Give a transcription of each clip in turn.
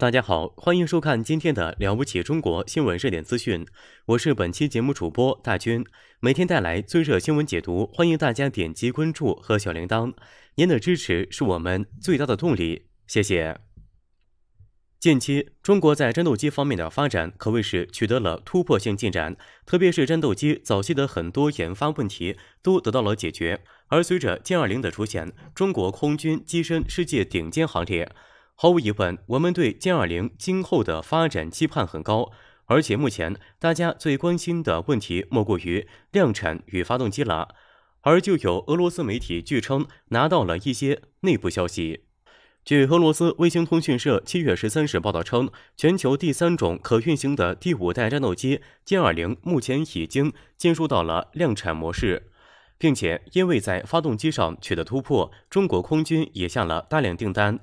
大家好，欢迎收看今天的《了不起中国》新闻热点资讯，我是本期节目主播大军，每天带来最热新闻解读，欢迎大家点击关注和小铃铛，您的支持是我们最大的动力，谢谢。近期，中国在战斗机方面的发展可谓是取得了突破性进展，特别是战斗机早期的很多研发问题都得到了解决，而随着歼二零的出现，中国空军跻身世界顶尖行列。毫无疑问，我们对歼二零今后的发展期盼很高。而且目前大家最关心的问题莫过于量产与发动机了。而就有俄罗斯媒体据称拿到了一些内部消息。据俄罗斯卫星通讯社七月十三日报道称，全球第三种可运行的第五代战斗机歼二零目前已经进入到了量产模式，并且因为在发动机上取得突破，中国空军也下了大量订单。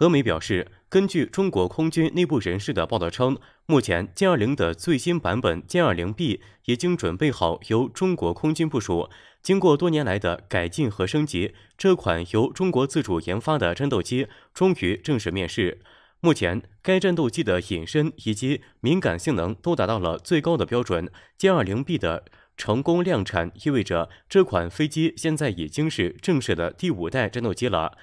俄媒表示，根据中国空军内部人士的报道称，目前歼二零的最新版本歼二零 B 已经准备好由中国空军部署。经过多年来的改进和升级，这款由中国自主研发的战斗机终于正式面世。目前，该战斗机的隐身以及敏感性能都达到了最高的标准。歼二零 B 的成功量产意味着这款飞机现在已经是正式的第五代战斗机了。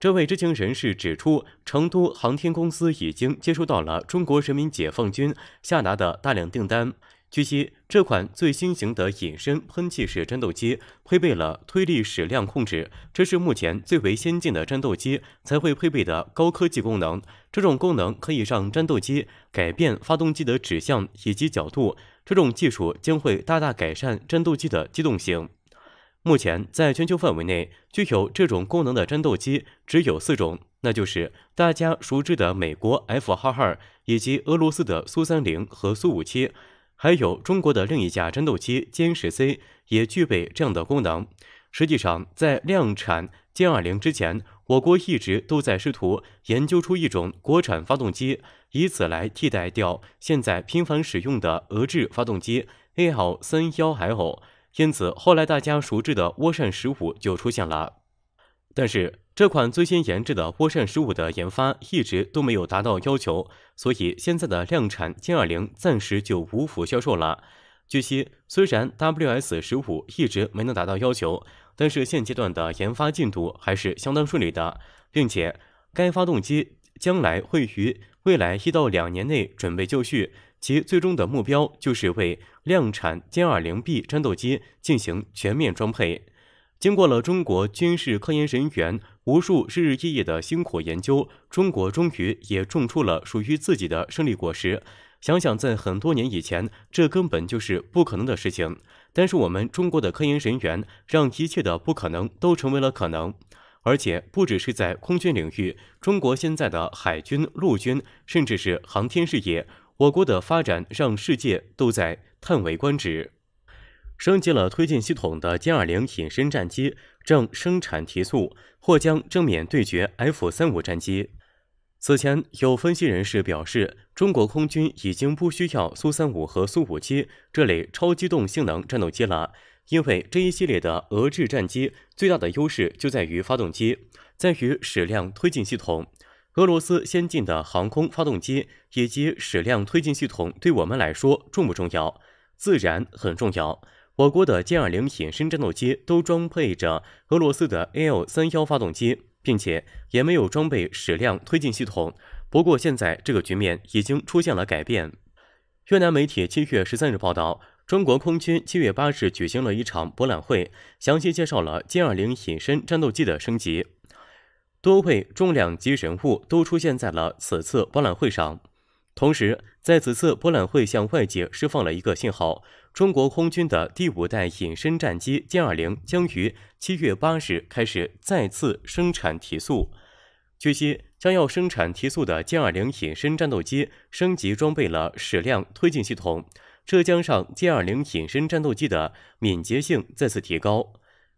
这位知情人士指出，成都航天公司已经接收到了中国人民解放军下达的大量订单。据悉，这款最新型的隐身喷气式战斗机配备了推力矢量控制，这是目前最为先进的战斗机才会配备的高科技功能。这种功能可以让战斗机改变发动机的指向以及角度，这种技术将会大大改善战斗机的机动性。目前，在全球范围内，具有这种功能的战斗机只有四种，那就是大家熟知的美国 F 二二以及俄罗斯的苏三零和苏五七，还有中国的另一架战斗机歼十 C 也具备这样的功能。实际上，在量产歼二零之前，我国一直都在试图研究出一种国产发动机，以此来替代掉现在频繁使用的俄制发动机 A L 三幺 L。因此，后来大家熟知的涡扇十五就出现了。但是，这款最新研制的涡扇十五的研发一直都没有达到要求，所以现在的量产歼二零暂时就无福销售了。据悉，虽然 WS 十五一直没能达到要求，但是现阶段的研发进度还是相当顺利的，并且该发动机将来会于未来一到两年内准备就绪。其最终的目标就是为量产歼二零 B 战斗机进行全面装配。经过了中国军事科研人员无数日日夜夜的辛苦研究，中国终于也种出了属于自己的胜利果实。想想在很多年以前，这根本就是不可能的事情。但是我们中国的科研人员让一切的不可能都成为了可能，而且不只是在空军领域，中国现在的海军、陆军，甚至是航天事业。我国的发展让世界都在叹为观止。升级了推进系统的歼二零隐身战机正生产提速，或将正面对决 F 三五战机。此前有分析人士表示，中国空军已经不需要苏三五和苏五七这类超机动性能战斗机了，因为这一系列的俄制战机最大的优势就在于发动机，在于矢量推进系统。俄罗斯先进的航空发动机以及矢量推进系统对我们来说重不重要？自然很重要。我国的歼二零隐身战斗机都装配着俄罗斯的 AL 三幺发动机，并且也没有装备矢量推进系统。不过现在这个局面已经出现了改变。越南媒体七月十三日报道，中国空军七月八日举行了一场博览会，详细介绍了歼二零隐身战斗机的升级。多位重量级人物都出现在了此次博览会上，同时，在此次博览会向外界释放了一个信号：中国空军的第五代隐身战机歼二零将于七月八日开始再次生产提速。据悉，将要生产提速的歼二零隐身战斗机升级装备了矢量推进系统，这将让歼二零隐身战斗机的敏捷性再次提高。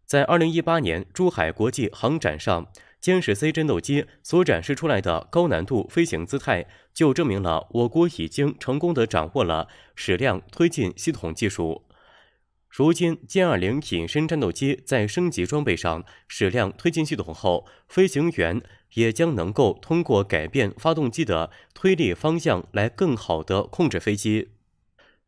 在二零一八年珠海国际航展上。歼十 C 战斗机所展示出来的高难度飞行姿态，就证明了我国已经成功的掌握了矢量推进系统技术。如今，歼二零隐身战斗机在升级装备上矢量推进系统后，飞行员也将能够通过改变发动机的推力方向来更好的控制飞机，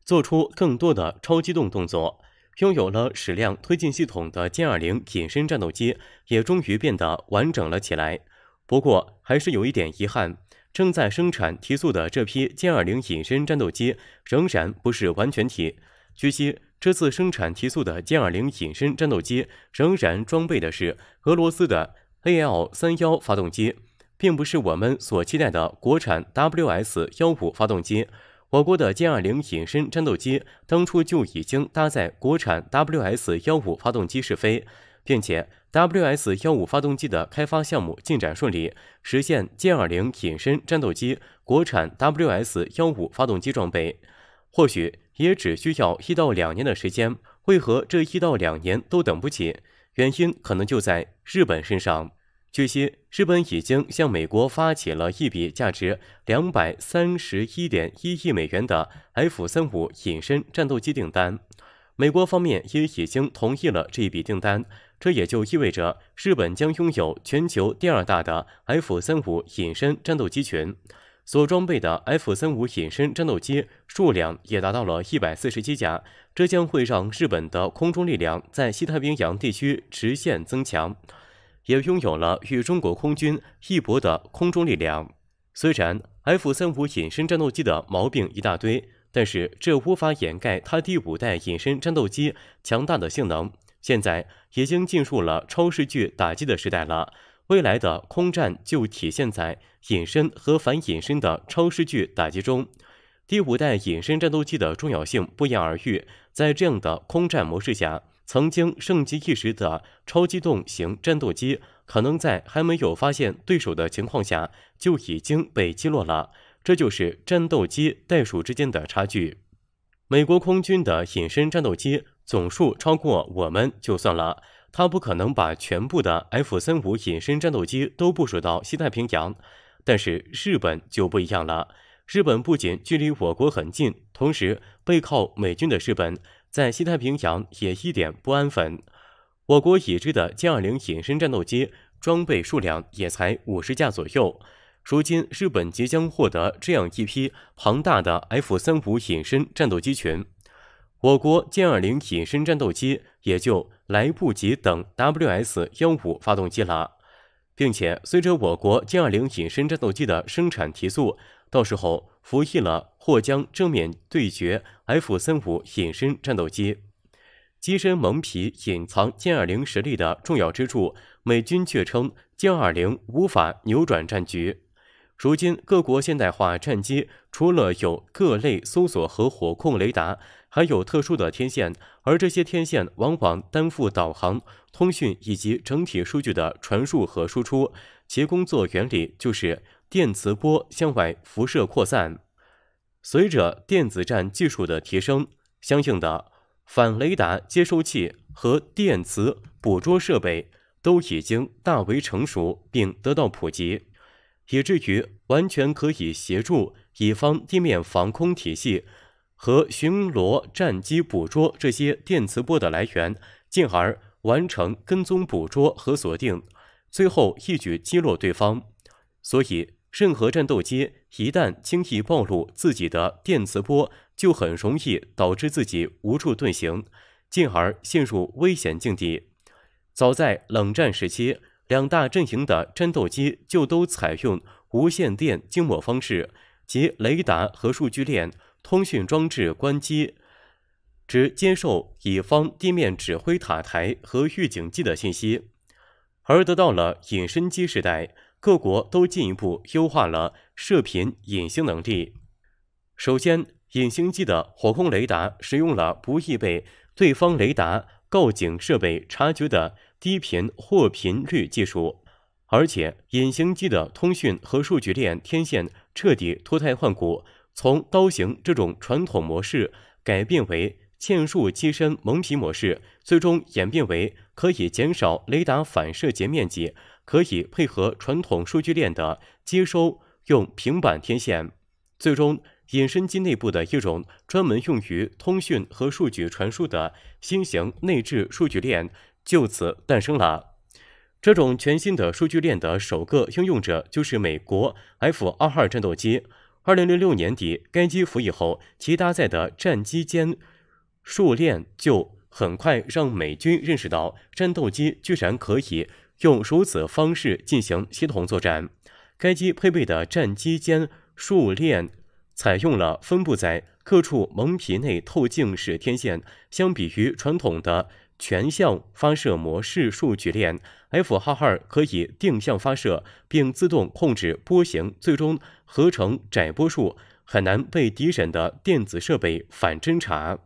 做出更多的超机动动作。拥有了矢量推进系统的歼二零隐身战斗机，也终于变得完整了起来。不过，还是有一点遗憾：正在生产提速的这批歼二零隐身战斗机仍然不是完全体。据悉，这次生产提速的歼二零隐身战斗机仍然装备的是俄罗斯的 AL 三幺发动机，并不是我们所期待的国产 WS 幺五发动机。我国的歼二零隐身战斗机当初就已经搭载国产 WS 幺五发动机试飞，并且 WS 幺五发动机的开发项目进展顺利，实现歼二零隐身战斗机国产 WS 幺五发动机装备，或许也只需要一到两年的时间。为何这一到两年都等不起？原因可能就在日本身上。据悉，日本已经向美国发起了一笔价值两百三十一点一亿美元的 F 三五隐身战斗机订单，美国方面也已经同意了这一笔订单。这也就意味着，日本将拥有全球第二大的 F 三五隐身战斗机群，所装备的 F 三五隐身战斗机数量也达到了一百四十七架。这将会让日本的空中力量在西太平洋地区直线增强。也拥有了与中国空军一搏的空中力量。虽然 F-35 隐身战斗机的毛病一大堆，但是这无法掩盖它第五代隐身战斗机强大的性能。现在已经进入了超视距打击的时代了，未来的空战就体现在隐身和反隐身的超视距打击中。第五代隐身战斗机的重要性不言而喻，在这样的空战模式下。曾经盛极一时的超机动型战斗机，可能在还没有发现对手的情况下就已经被击落了。这就是战斗机代数之间的差距。美国空军的隐身战斗机总数超过我们就算了，他不可能把全部的 F 三五隐身战斗机都部署到西太平洋。但是日本就不一样了，日本不仅距离我国很近，同时背靠美军的日本。在西太平洋也一点不安分。我国已知的歼二零隐身战斗机装备数量也才五十架左右。如今日本即将获得这样一批庞大的 F 三五隐身战斗机群，我国歼二零隐身战斗机也就来不及等 WS 幺五发动机了。并且随着我国歼二零隐身战斗机的生产提速。到时候服役了，或将正面对决 F 三五隐身战斗机，机身蒙皮隐藏歼二零实力的重要之处，美军却称歼二零无法扭转战局。如今各国现代化战机除了有各类搜索和火控雷达，还有特殊的天线，而这些天线往往担负导航、通讯以及整体数据的传输和输出，其工作原理就是。电磁波向外辐射扩散，随着电子战技术的提升，相应的反雷达接收器和电磁捕捉设备都已经大为成熟并得到普及，以至于完全可以协助乙方地面防空体系和巡逻战机捕捉这些电磁波的来源，进而完成跟踪、捕捉和锁定，最后一举击落对方。所以。任何战斗机一旦轻易暴露自己的电磁波，就很容易导致自己无处遁形，进而陷入危险境地。早在冷战时期，两大阵营的战斗机就都采用无线电静默方式，及雷达和数据链通讯装置关机，只接受乙方地面指挥塔台和预警机的信息，而得到了隐身机时代。各国都进一步优化了射频隐形能力。首先，隐形机的火控雷达使用了不易被对方雷达告警设备察觉的低频或频率技术，而且隐形机的通讯和数据链天线彻底脱胎换骨，从刀型这种传统模式改变为嵌入机身蒙皮模式，最终演变为可以减少雷达反射截面积。可以配合传统数据链的接收用平板天线，最终隐身机内部的一种专门用于通讯和数据传输的新型内置数据链就此诞生了。这种全新的数据链的首个应用者就是美国 F-22 战斗机。二零零六年底该机服役后，其搭载的战机间数链就很快让美军认识到，战斗机居然可以。用如此方式进行协同作战，该机配备的战机间数链采用了分布在各处蒙皮内透镜式天线。相比于传统的全向发射模式数据链 f 号二可以定向发射并自动控制波形，最终合成窄波束，很难被敌人的电子设备反侦察。